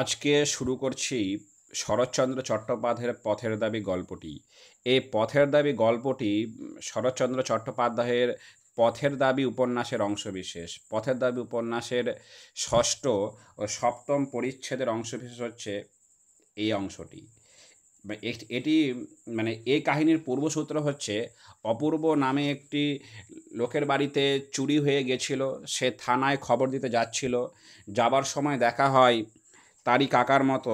আজকে শুরু করছি শরৎচন্দ্র চট্টোপাধ্যায়ের পথের দাবি গল্পটি এই পথের দাবি গল্পটি শরৎচন্দ্র চট্টোপাধ্যায়ের পথের দাবি উপন্যাসের অংশবিশেষ পথের দাবি উপন্যাসের ষষ্ঠ ও সপ্তম পরিচ্ছেদের অংশবিশেষ হচ্ছে এই অংশটি এটি মানে এই কাহিনীর পূর্বসূত্র হচ্ছে অপূর্ব নামে একটি লোকের বাড়িতে চুরি হয়ে গেছিল সে থানায় খবর দিতে যাচ্ছিল যাবার সময় দেখা হয় তারই কাকার মতো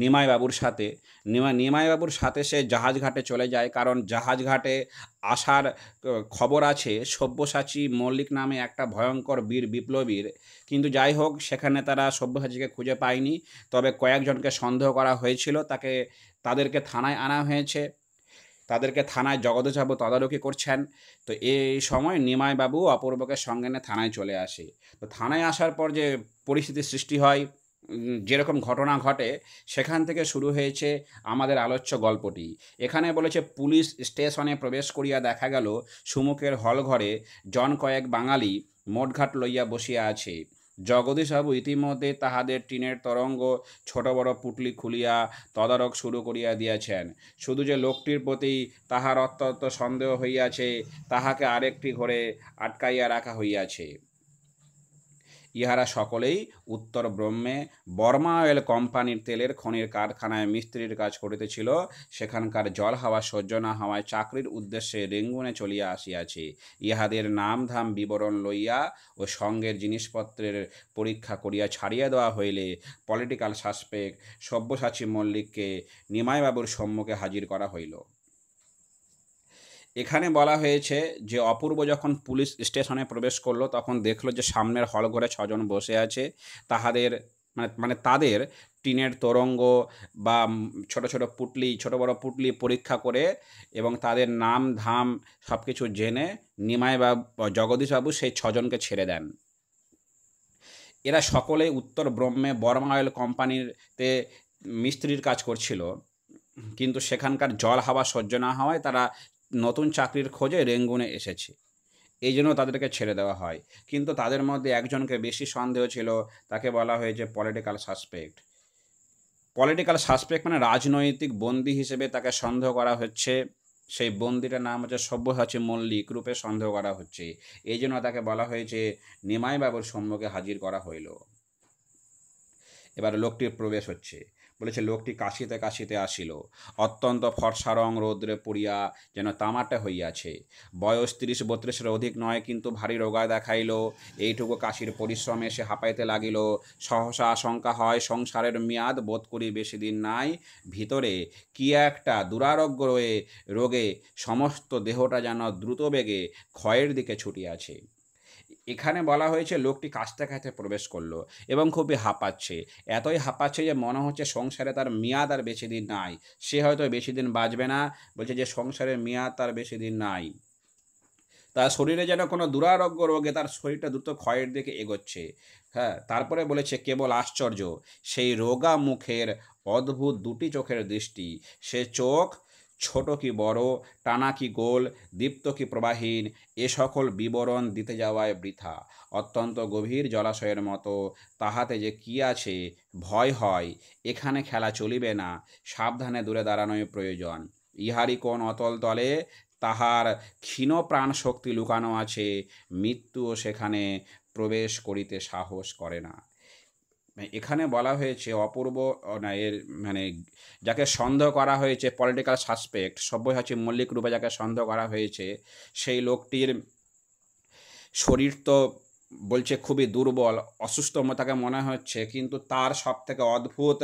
নিমাইবাবুর সাথে নিমা নিমাইবাবুর সাথে সে জাহাজঘাটে চলে যায় কারণ জাহাজঘাটে আসার খবর আছে সব্যসাচী মল্লিক নামে একটা ভয়ঙ্কর বীর বিপ্লবীর কিন্তু যাই হোক সেখানে তারা সব্যসাচীকে খুঁজে পায়নি তবে কয়েকজনকে সন্দেহ করা হয়েছিল তাকে তাদেরকে থানায় আনা হয়েছে তাদেরকে থানায় জগদচাবু তদারকি করছেন তো এই সময় নিমাইবাবু অপূর্বকে সঙ্গে নিয়ে থানায় চলে আসে তো থানায় আসার পর যে পরিস্থিতির সৃষ্টি হয় যেরকম ঘটনা ঘটে সেখান থেকে শুরু হয়েছে আমাদের আলোচ্য গল্পটি এখানে বলেছে পুলিশ স্টেশনে প্রবেশ করিয়া দেখা গেল সুমুখের হলঘরে জন কয়েক বাঙালি মোটঘাট লইয়া বসিয়া আছে জগদীশবাবু ইতিমধ্যে তাহাদের টিনের তরঙ্গ ছোট বড় পুটলি খুলিয়া তদারক শুরু করিয়া দিয়াছেন শুধু যে লোকটির প্রতি তাহার অত্যন্ত সন্দেহ হইয়াছে তাহাকে আরেকটি ঘরে আটকাইয়া রাখা হইয়াছে ইহারা সকলেই উত্তর ব্রহ্মে বর্মা অয়েল কোম্পানির তেলের খনির কারখানায় মিস্ত্রির কাজ করিতেছিল সেখানকার জল হাওয়া সহ্য না হওয়ায় চাকরির উদ্দেশ্যে রেঙ্গুনে চলিয়া আসিয়াছে ইহাদের নাম ধাম বিবরণ লইয়া ও সঙ্গের জিনিসপত্রের পরীক্ষা করিয়া ছাড়িয়া দেওয়া হইলে পলিটিক্যাল সাসপেক্ট সব্যসাচী মল্লিককে নিমাইবাবুর সম্মুখে হাজির করা হইল এখানে বলা হয়েছে যে অপূর্ব যখন পুলিশ স্টেশনে প্রবেশ করলো তখন দেখলো যে সামনের হলঘরে ছজন বসে আছে তাহাদের মানে মানে তাদের টিনের তরঙ্গ বা ছোট ছোট পুটলি ছোট বড় পুটলি পরীক্ষা করে এবং তাদের নাম ধাম সব কিছু জেনে নিমাই বা জগদীশবাবু সেই ছজনকে ছেড়ে দেন এরা সকলে উত্তর ব্রহ্মে বর্মা অয়েল কোম্পানিতে মিস্ত্রির কাজ করছিল কিন্তু সেখানকার জল হাওয়া সহ্য না হওয়ায় তারা নতুন চাকরির খোঁজে রেঙ্গুনে এসেছে এই জন্য তাদেরকে ছেড়ে দেওয়া হয় কিন্তু তাদের মধ্যে একজনকে বেশি সন্দেহ ছিল তাকে বলা হয়েছে পলিটিক্যাল সাসপেক্ট পলিটিক্যাল সাসপেক্ট মানে রাজনৈতিক বন্দী হিসেবে তাকে সন্দেহ করা হচ্ছে সেই বন্দিটার নাম হচ্ছে সব্যসাচী মল্লিক রূপে সন্দেহ করা হচ্ছে এই জন্য তাকে বলা হয়েছে নিমাইবাবুর সম্মুখে হাজির করা হইল এবার লোকটির প্রবেশ হচ্ছে বলেছে লোকটি কাশিতে কাশিতে আসিল অত্যন্ত ফর্সা রং রৌদ্রে পড়িয়া যেন তামাটা হইয়াছে বয়স তিরিশ বত্রিশের অধিক নয় কিন্তু ভারী রোগায় দেখাইল এইটুকু কাশির পরিশ্রমে সে হাঁপাইতে লাগিল সহসা আশঙ্কা হয় সংসারের মেয়াদ বোধ করি বেশি দিন নাই ভিতরে কি একটা দুরারোগ্য রয়ে রোগে সমস্ত দেহটা যেন দ্রুত বেগে ক্ষয়ের দিকে ছুটিয়াছে এখানে বলা হয়েছে লোকটি কাস্তে কাছে প্রবেশ করলো এবং খুবই হাঁপাচ্ছে এতই হাঁপাচ্ছে যে মনে হচ্ছে সংসারে তার মেয়াদ আর বেশি দিন নাই সে হয়তো বেশি দিন বাঁচবে না বলছে যে সংসারের মেয়াদ তার বেশি দিন নাই তার শরীরে যেন কোনো দুরারোগ্য রোগে তার শরীরটা দ্রুত ক্ষয়ের দিকে এগোচ্ছে হ্যাঁ তারপরে বলেছে কেবল আশ্চর্য সেই রোগা মুখের অদ্ভুত দুটি চোখের দৃষ্টি সে চোখ ছোট কি বড় টানা কি গোল দীপ্ত কি প্রবাহীন এ সকল বিবরণ দিতে যাওয়ায় বৃথা অত্যন্ত গভীর জলাশয়ের মতো তাহাতে যে কি আছে ভয় হয় এখানে খেলা চলিবে না সাবধানে দূরে দাঁড়ানোই প্রয়োজন ইহারি কোন অতল তলে তাহার ক্ষীণ প্রাণ শক্তি লুকানো আছে মৃত্যুও সেখানে প্রবেশ করিতে সাহস করে না মানে এখানে বলা হয়েছে অপূর্ব না এর মানে যাকে সন্দেহ করা হয়েছে পলিটিক্যাল সাসপেক্ট সব্যসাচী মল্লিক রূপে যাকে সন্দেহ করা হয়েছে সেই লোকটির শরীর তো বলছে খুবই দুর্বল অসুস্থ তাকে মনে হচ্ছে কিন্তু তার সবথেকে অদ্ভুত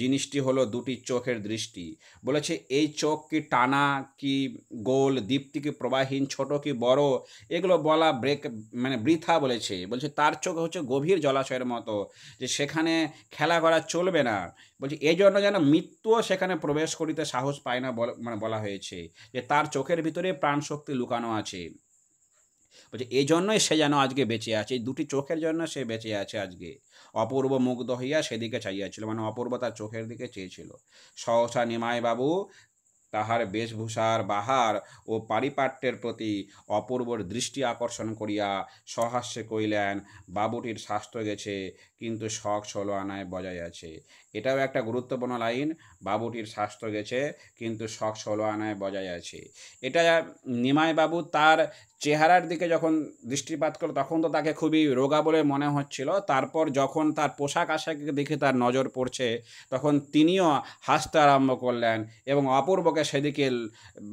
জিনিসটি হলো দুটি চোখের দৃষ্টি বলেছে এই চোখ কি টানা কি গোল দীপ্তি কি প্রবাহীন ছোট কি বড় এগুলো বলা ব্রেক মানে বৃথা বলেছে বলছে তার চোখ হচ্ছে গভীর জলাশয়ের মতো যে সেখানে খেলা করা চলবে না বলছে এই জন্য যেন মৃত্যুও সেখানে প্রবেশ করিতে সাহস পায় না মানে বলা হয়েছে যে তার চোখের ভিতরে প্রাণশক্তি লুকানো আছে বলছে এই জন্যই সে যেন আজকে বেঁচে আছে এই দুটি চোখের জন্য সে বেঁচে আছে আজকে অপূর্ব মুগ্ধ হইয়া সেদিকে চাইয়াছিল মানে অপূর্ব তার চোখের দিকে চেয়েছিল সহসা বাবু তাহার বেশভূষার বাহার ও পারিপাট্যের প্রতি অপূর্বর দৃষ্টি আকর্ষণ করিয়া সহাস্যে কইলেন বাবুটির স্বাস্থ্য গেছে কিন্তু শখ ষোলো আনায় বজায় আছে এটাও একটা গুরুত্বপূর্ণ লাইন বাবুটির স্বাস্থ্য গেছে কিন্তু শখ ষোলো আনায় বজায় আছে এটা নিমাই বাবু তার চেহারার দিকে যখন দৃষ্টিপাত করলো তখন তো তাকে খুবই রোগা বলে মনে হচ্ছিল তারপর যখন তার পোশাক আশাক দেখে তার নজর পড়ছে তখন তিনিও হাসতে আরম্ভ করলেন এবং অপূর্বকে আমাকে সেদিকে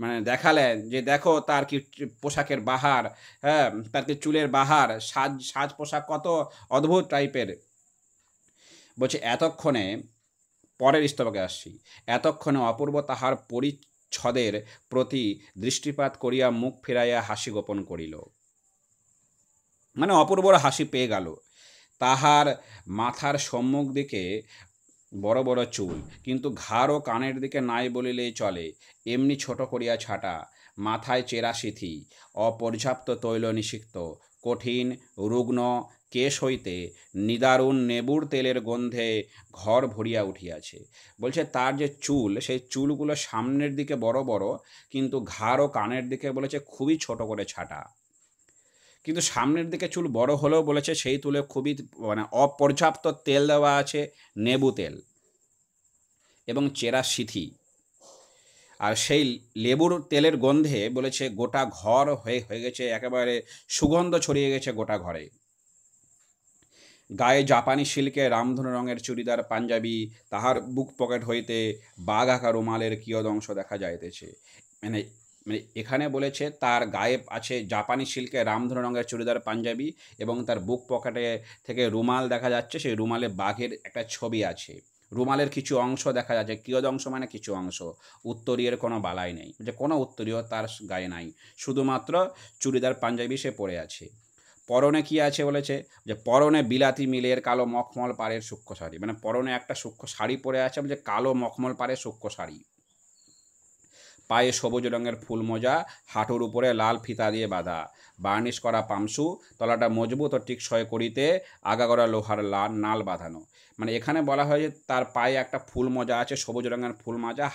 মানে দেখালেন যে দেখো তার কি পোশাকের বাহার হ্যাঁ তার কি চুলের বাহার সাজ সাজ পোশাক কত অদ্ভুত টাইপের বলছে এতক্ষণে পরের স্তবকে আসছি এতক্ষণে অপূর্ব তাহার পরিচ্ছদের প্রতি দৃষ্টিপাত করিয়া মুখ ফিরাইয়া হাসি গোপন করিল মানে অপূর্বর হাসি পেয়ে গেল তাহার মাথার সম্মুখ দিকে বড় বড় চুল কিন্তু ঘাড় ও কানের দিকে নাই বলিলেই চলে এমনি ছোট করিয়া ছাটা মাথায় চেরা সিথি অপর্যাপ্ত তৈল নিষিক্ত কঠিন রুগ্ন কেশ হইতে নিদারুণ নেবুর তেলের গন্ধে ঘর ভরিয়া উঠিয়াছে বলছে তার যে চুল সেই চুলগুলো সামনের দিকে বড় বড় কিন্তু ঘাড় ও কানের দিকে বলেছে খুবই ছোট করে ছাটা কিন্তু সামনের দিকে চুল বড় হলেও বলেছে সেই তুলে খুবই মানে অপর্যাপ্ত তেল দেওয়া আছে নেবু তেল এবং চেরা সিথি আর সেই লেবুর তেলের গন্ধে বলেছে গোটা ঘর হয়ে হয়ে গেছে একেবারে সুগন্ধ ছড়িয়ে গেছে গোটা ঘরে গায়ে জাপানি সিল্কে রামধনু রঙের চুড়িদার পাঞ্জাবি তাহার বুক পকেট হইতে বাঘ আঁকা রুমালের কিয়দংশ দেখা যাইতেছে মানে মানে এখানে বলেছে তার গায়ে আছে জাপানি সিল্কে রামধনু রঙের চুড়িদার পাঞ্জাবি এবং তার বুক পকেটে থেকে রুমাল দেখা যাচ্ছে সেই রুমালে বাঘের একটা ছবি আছে রুমালের কিছু অংশ দেখা যাচ্ছে কিয়দ অংশ মানে কিছু অংশ উত্তরীয়ের কোনো বালাই নেই যে কোনো উত্তরীয় তার গায়ে নাই শুধুমাত্র চুড়িদার পাঞ্জাবি সে পরে আছে পরনে কি আছে বলেছে যে পরনে বিলাতি মিলের কালো মখমল পাড়ের সূক্ষ্ম শাড়ি মানে পরনে একটা সূক্ষ্ম শাড়ি পরে আছে যে কালো মখমল পাড়ের সূক্ষ্ম শাড়ি পায়ে সবুজ রঙের ফুল মোজা হাঁটুর উপরে লাল ফিতা দিয়ে বাঁধা বার্নিশ করা পামসু তলাটা মজবুত ও টিকসয় করিতে আগাগোড়া লোহার লাল নাল বাঁধানো মানে এখানে বলা হয় যে তার পায়ে একটা ফুল মোজা আছে সবুজ রঙের ফুল মাজা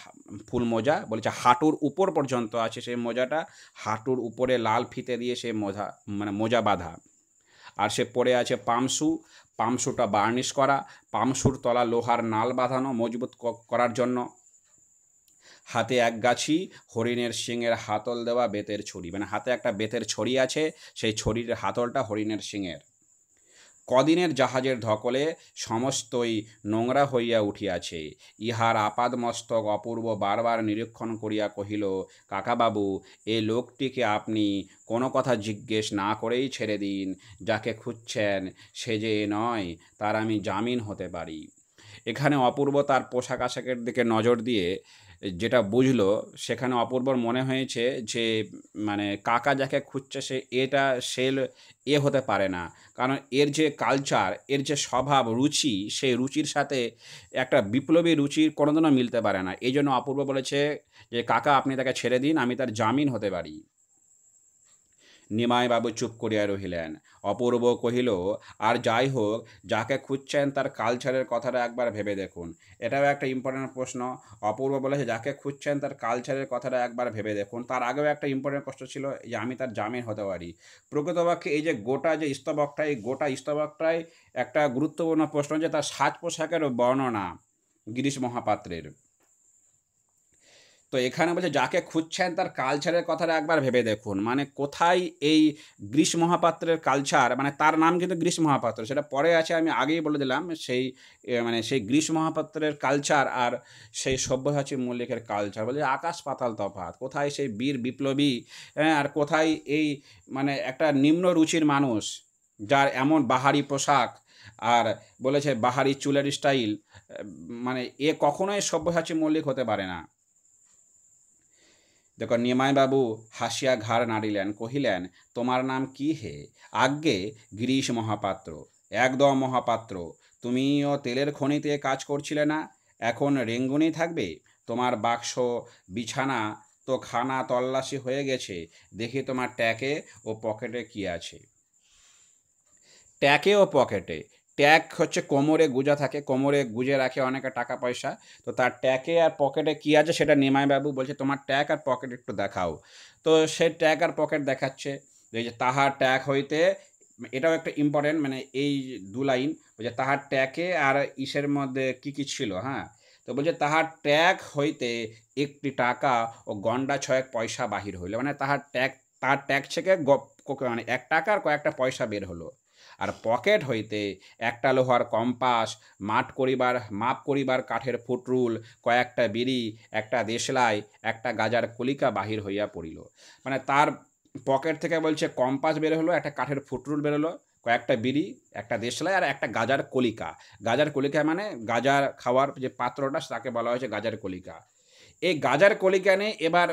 ফুল মোজা বলেছে হাঁটুর উপর পর্যন্ত আছে সেই মোজাটা হাঁটুর উপরে লাল ফিতে দিয়ে সে মোজা মানে মোজা বাঁধা আর সে পড়ে আছে পামসু পামসুটা বার্নিশ করা পামসুর তলা লোহার নাল বাঁধানো মজবুত করার জন্য হাতে এক গাছি হরিণের শিঙের হাতল দেওয়া বেতের ছড়ি মানে হাতে একটা বেতের ছড়ি আছে সেই ছড়ির হাতলটা হরিণের শিঙের কদিনের জাহাজের ধকলে সমস্তই নোংরা হইয়া উঠিয়াছে ইহার আপাদমস্তক অপূর্ব বারবার নিরীক্ষণ করিয়া কহিল কাকাবাবু এ লোকটিকে আপনি কোনো কথা জিজ্ঞেস না করেই ছেড়ে দিন যাকে খুঁজছেন সে যে নয় তার আমি জামিন হতে পারি এখানে অপূর্ব তার পোশাক আশাকের দিকে নজর দিয়ে যেটা বুঝলো সেখানে অপূর্বর মনে হয়েছে যে মানে কাকা যাকে খুঁজছে সে এটা সেল এ হতে পারে না কারণ এর যে কালচার এর যে স্বভাব রুচি সেই রুচির সাথে একটা বিপ্লবী রুচির কোনোদিনও মিলতে পারে না এই জন্য অপূর্ব বলেছে যে কাকা আপনি তাকে ছেড়ে দিন আমি তার জামিন হতে পারি নিমাইবাবু চুপ করিয়া রহিলেন অপূর্ব কহিল আর যাই হোক যাকে খুঁজছেন তার কালচারের কথাটা একবার ভেবে দেখুন এটাও একটা ইম্পর্টেন্ট প্রশ্ন অপূর্ব বলেছে যাকে খুঁজছেন তার কালচারের কথাটা একবার ভেবে দেখুন তার আগেও একটা ইম্পর্টেন্ট প্রশ্ন ছিল যে আমি তার জামিন হতে পারি প্রকৃতপক্ষে এই যে গোটা যে স্তবকটা এই গোটা স্তবকটাই একটা গুরুত্বপূর্ণ প্রশ্ন যে তার সাজ পোশাকের বর্ণনা গিরিশ মহাপাত্রের তো এখানে বলছে যাকে খুঁজছেন তার কালচারের কথাটা একবার ভেবে দেখুন মানে কোথায় এই গ্রীষ্ম মহাপাত্রের কালচার মানে তার নাম কিন্তু গ্রীষ্ম মহাপাত্র সেটা পরে আছে আমি আগেই বলে দিলাম সেই মানে সেই গ্রীষ্ম মহাপাত্রের কালচার আর সেই সব্যসাচী মল্লিকের কালচার বলছে আকাশ পাতাল তফাত কোথায় সেই বীর বিপ্লবী হ্যাঁ আর কোথায় এই মানে একটা নিম্ন রুচির মানুষ যার এমন বাহারি পোশাক আর বলেছে বাহারি চুলের স্টাইল মানে এ কখনোই সব্যসাচী মল্লিক হতে পারে না তখন নিমাইবাবু হাসিয়া ঘাড় নাড়িলেন কহিলেন তোমার নাম কি হে আজ্ঞে গিরিশ মহাপাত্র একদম মহাপাত্র তুমিও তেলের খনিতে কাজ করছিলে না এখন রেঙ্গুনি থাকবে তোমার বাক্স বিছানা তো খানা তল্লাশি হয়ে গেছে দেখি তোমার ট্যাকে ও পকেটে কি আছে ট্যাকে ও পকেটে ট্যাগ হচ্ছে কোমরে গুজা থাকে কোমরে গুজে রাখে অনেকে টাকা পয়সা তো তার ট্যাকে আর পকেটে কী আছে সেটা বাবু বলছে তোমার ট্যাগ আর পকেট একটু দেখাও তো সে ট্যাগ আর পকেট দেখাচ্ছে এই যে তাহার ট্যাগ হইতে এটাও একটা ইম্পর্টেন্ট মানে এই দু লাইন বলছে তাহার ট্যাকে আর ইসের মধ্যে কি কি ছিল হ্যাঁ তো বলছে তাহার ট্যাগ হইতে একটি টাকা ও গন্ডা ছয়েক পয়সা বাহির হইল মানে তাহার ট্যাগ তার ট্যাগ থেকে মানে এক টাকার কয়েকটা পয়সা বের হলো আর পকেট হইতে একটা লোহার কম্পাস মাঠ করিবার মাপ করিবার কাঠের ফুটরুল কয়েকটা বিড়ি একটা দেশলাই একটা গাজার কলিকা বাহির হইয়া পড়িল মানে তার পকেট থেকে বলছে কম্পাস বের হলো একটা কাঠের ফুটরুল বেরোলো কয়েকটা বিড়ি একটা দেশলাই আর একটা গাজার কলিকা গাজার কলিকা মানে গাজার খাওয়ার যে পাত্রটা তাকে বলা হয়েছে গাজার কলিকা এই গাজার কলিকা নিয়ে এবার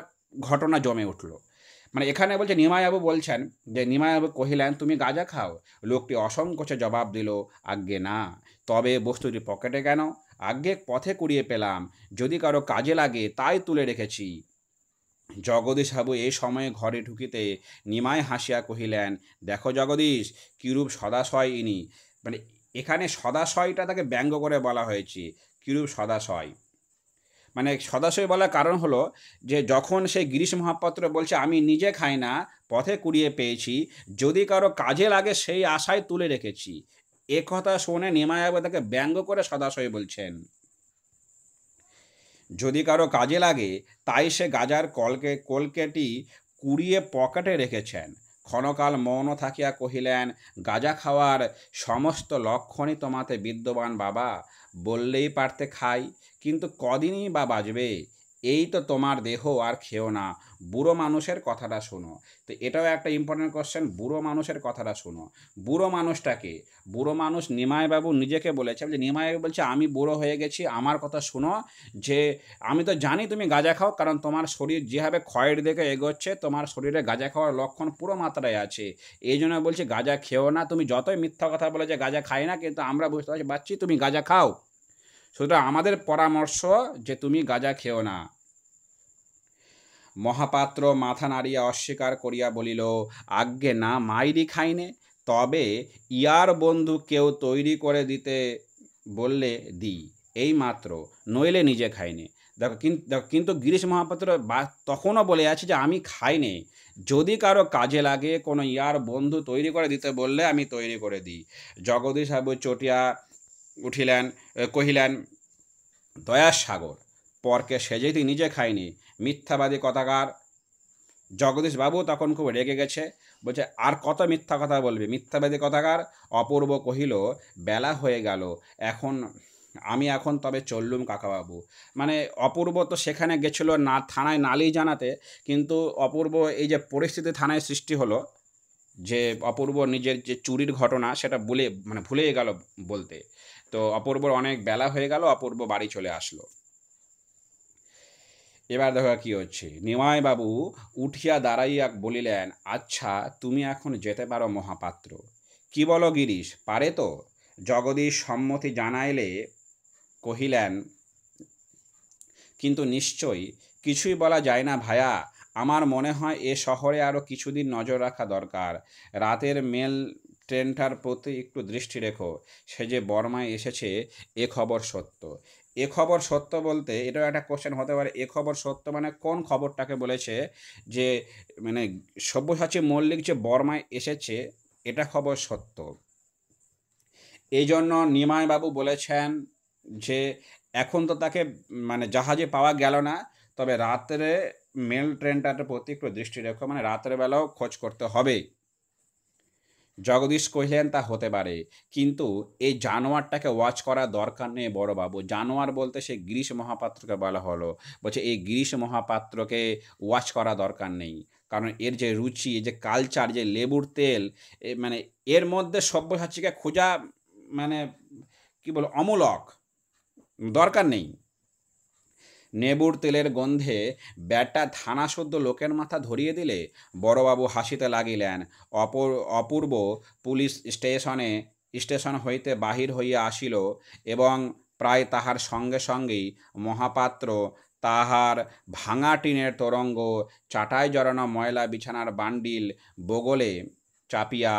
ঘটনা জমে উঠলো মানে এখানে বলছে নিমায়াবু বলছেন যে নিমায়াবু কহিলেন তুমি গাঁজা খাও লোকটি অসংকোচে জবাব দিল আজ্ঞে না তবে বস্তুটি পকেটে কেন আজ্ঞে পথে কুড়িয়ে পেলাম যদি কারো কাজে লাগে তাই তুলে রেখেছি জগদীশ বাবু এই সময়ে ঘরে ঢুকিতে নিমায় হাসিয়া কহিলেন দেখো জগদীশ কিরূপ সদাশয় ইনি মানে এখানে সদাশয়টা তাকে ব্যঙ্গ করে বলা হয়েছে কিরূপ সদাশয় মানে সদাশয় বলার কারণ হলো যে যখন সে গিরিশ মহাপাত্র বলছে আমি নিজে খাই না পথে কুড়িয়ে পেয়েছি যদি কারো কাজে লাগে সেই আশায় তুলে রেখেছি এ কথা শুনে নিমায়াবে তাকে ব্যঙ্গ করে সদাশয় বলছেন যদি কারো কাজে লাগে তাই সে গাজার কলকে কলকেটি কুড়িয়ে পকেটে রেখেছেন ক্ষণকাল মৌন থাকিয়া কহিলেন গাজা খাওয়ার সমস্ত লক্ষণই তোমাতে বিদ্যমান বাবা বললেই পারতে খাই কিন্তু কদিনই বা বাজবে এই তো তোমার দেহ আর খেও না বুড়ো মানুষের কথাটা শোনো তো এটাও একটা ইম্পর্টেন্ট কোশ্চেন বুড়ো মানুষের কথাটা শোনো বুড়ো মানুষটাকে বুড়ো মানুষ নিমায়বাবু নিজেকে বলেছে যে নিমায় বলছে আমি বুড়ো হয়ে গেছি আমার কথা শোনো যে আমি তো জানি তুমি গাঁজা খাও কারণ তোমার শরীর যেভাবে ক্ষয়ের দিকে এগোচ্ছে তোমার শরীরে গাঁজা খাওয়ার লক্ষণ পুরো মাত্রায় আছে এই জন্য বলছি গাঁজা খেও না তুমি যতই মিথ্যা কথা বলে যে গাঁজা খাই না কিন্তু আমরা বুঝতে পারছি তুমি গাঁজা খাও সুতরাং আমাদের পরামর্শ যে তুমি গাজা খেও না মহাপাত্র মাথা নাড়িয়া অস্বীকার করিয়া বলিল আজ্ঞে না মাইরি খাইনে তবে ইয়ার বন্ধু কেউ তৈরি করে দিতে বললে দি এই মাত্র নইলে নিজে খাইনি দেখো কিন্তু গিরিশ মহাপাত্র তখনও বলে আছে যে আমি খাইনি যদি কারো কাজে লাগে কোনো ইয়ার বন্ধু তৈরি করে দিতে বললে আমি তৈরি করে দিই জগদীশ বাবু চটিয়া উঠিলেন কহিলেন দয়ার সাগর পরকে সেজেই তুই নিজে খাইনি মিথ্যাবাদী কথাকার জগদীশবাবু তখন খুব রেগে গেছে বলছে আর কত মিথ্যা কথা বলবি মিথ্যাবাদী কথাকার অপূর্ব কহিল বেলা হয়ে গেল এখন আমি এখন তবে চললুম কাকাবাবু মানে অপূর্ব তো সেখানে গেছিলো না থানায় নালি জানাতে কিন্তু অপূর্ব এই যে পরিস্থিতি থানায় সৃষ্টি হলো যে অপূর্ব নিজের যে চুরির ঘটনা সেটা ভুলে মানে ভুলেই গেল বলতে তো অপূর্বর অনেক বেলা হয়ে গেল অপূর্ব বাড়ি চলে আসলো এবার দেখো কি হচ্ছে বাবু উঠিয়া দাঁড়াইয়া বলিলেন আচ্ছা তুমি এখন যেতে পারো মহাপাত্র কি বলো গিরিশ পারে তো জগদীশ সম্মতি জানাইলে কহিলেন কিন্তু নিশ্চয়ই কিছুই বলা যায় না ভায়া আমার মনে হয় এ শহরে আরও কিছুদিন নজর রাখা দরকার রাতের মেল ট্রেনটার প্রতি একটু দৃষ্টি রেখো সে যে বর্মায় এসেছে এ খবর সত্য এ খবর সত্য বলতে এটাও একটা কোশ্চেন হতে পারে এ খবর সত্য মানে কোন খবরটাকে বলেছে যে মানে সব্যসাচী মল্লিক যে বর্মায় এসেছে এটা খবর সত্য এই জন্য নিমাইবাবু বলেছেন যে এখন তো তাকে মানে জাহাজে পাওয়া গেল না তবে রাত্রে মেল ট্রেনটার প্রতি একটু দৃষ্টি রেখো মানে রাত্রেবেলাও খোঁজ করতে হবে জগদীশ কহিলেন তা হতে পারে কিন্তু এই জানোয়ারটাকে ওয়াচ করা দরকার নেই বাবু জানোয়ার বলতে সে গিরিশ মহাপাত্রকে বলা হলো বলছে এই গিরিশ মহাপাত্রকে ওয়াচ করা দরকার নেই কারণ এর যে রুচি যে কালচার যে লেবুর তেল মানে এর মধ্যে সব্যসাচীকে খোঁজা মানে কি বল অমূলক দরকার নেই নেবুর তেলের গন্ধে ব্যাটটা থানাসদ্য লোকের মাথা ধরিয়ে দিলে বড়বাবু হাসিতে লাগিলেন অপর অপূর্ব পুলিশ স্টেশনে স্টেশন হইতে বাহির হইয়া আসিল এবং প্রায় তাহার সঙ্গে সঙ্গেই মহাপাত্র তাহার ভাঙা টিনের তরঙ্গ চাটায় জড়ানো ময়লা বিছানার বান্ডিল বগলে চাপিয়া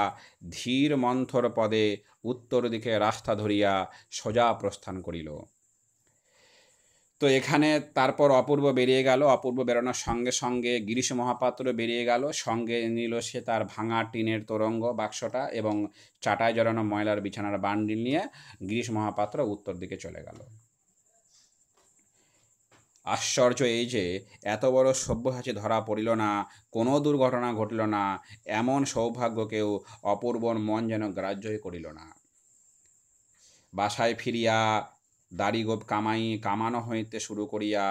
ধীর মন্থর পদে উত্তর দিকে রাস্তা ধরিয়া সোজা প্রস্থান করিল তো এখানে তারপর অপূর্ব বেরিয়ে গেল অপূর্ব বেরোনোর সঙ্গে সঙ্গে গিরিশ মহাপাত্র বেরিয়ে গেল সঙ্গে নিল সে তার ভাঙা টিনের তরঙ্গ বাক্সটা এবং চাটায় জড়ানো ময়লার বিছানার বান্ডিল নিয়ে গিরিশ মহাপাত্র উত্তর দিকে চলে গেল আশ্চর্য এই যে এত বড় সভ্যসাচী ধরা পড়িল না কোনো দুর্ঘটনা ঘটিল না এমন সৌভাগ্যকেও অপূর্বর মন যেন গ্রাহ্যই করিল না বাসায় ফিরিয়া দাড়ি গোপ কামাই কামানো হইতে শুরু করিয়া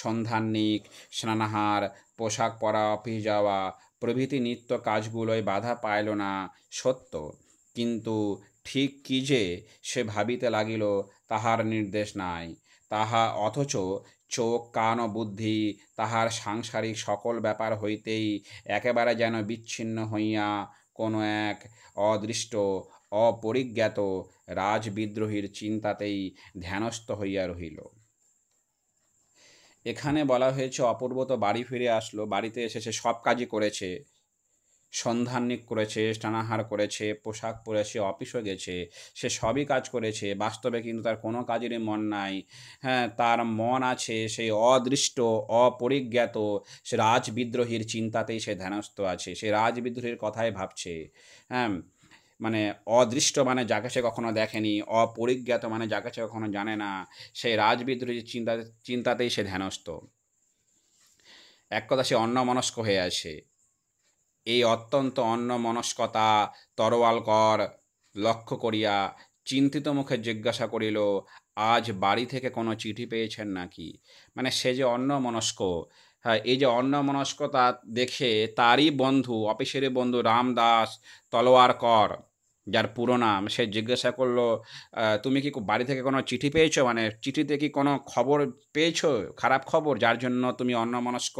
সন্ধানিক স্নানাহার পোশাক পরা অফিস যাওয়া প্রভৃতি নিত্য কাজগুলোয় বাধা পাইল না সত্য কিন্তু ঠিক কি যে সে ভাবিতে লাগিল তাহার নির্দেশ নাই তাহা অথচ চোখ কান বুদ্ধি তাহার সাংসারিক সকল ব্যাপার হইতেই একেবারে যেন বিচ্ছিন্ন হইয়া কোনো এক অদৃষ্ট অপরিজ্ঞাত রাজবিদ্রোহীর চিন্তাতেই ধ্যানস্থ হইয়া রহিল এখানে বলা হয়েছে অপূর্ব তো বাড়ি ফিরে আসলো বাড়িতে এসে সে সব কাজই করেছে সন্ধানিক করেছে স্নানাহার করেছে পোশাক পরেছে অফিসও গেছে সে সবই কাজ করেছে বাস্তবে কিন্তু তার কোনো কাজেরই মন নাই হ্যাঁ তার মন আছে সেই অদৃষ্ট অপরিজ্ঞাত সে রাজবিদ্রোহীর চিন্তাতেই সে ধ্যানস্থ আছে সে রাজবিদ্রোহীর কথাই ভাবছে হ্যাঁ মানে অদৃষ্ট মানে যাকে সে কখনো দেখেনি অপরিজ্ঞাত মানে যাকে সে কখনো জানে না সেই রাজবিদ্রোহী চিন্তা চিন্তাতেই সে ধ্যানস্থ এক কথা সে অন্যমনস্ক হয়ে আসে এই অত্যন্ত অন্নমনস্কতা তরোয়াল কর লক্ষ্য করিয়া চিন্তিত মুখে জিজ্ঞাসা করিল আজ বাড়ি থেকে কোনো চিঠি পেয়েছেন নাকি মানে সে যে অন্নমনস্ক হ্যাঁ এই যে অন্যমনস্কতা দেখে তারই বন্ধু অফিসের বন্ধু রাম দাস তলোয়ার কর যার পুরো নাম সে জিজ্ঞাসা করলো তুমি কি বাড়ি থেকে কোনো চিঠি পেয়েছো মানে চিঠিতে কি কোনো খবর পেয়েছো খারাপ খবর যার জন্য তুমি অন্যমনস্ক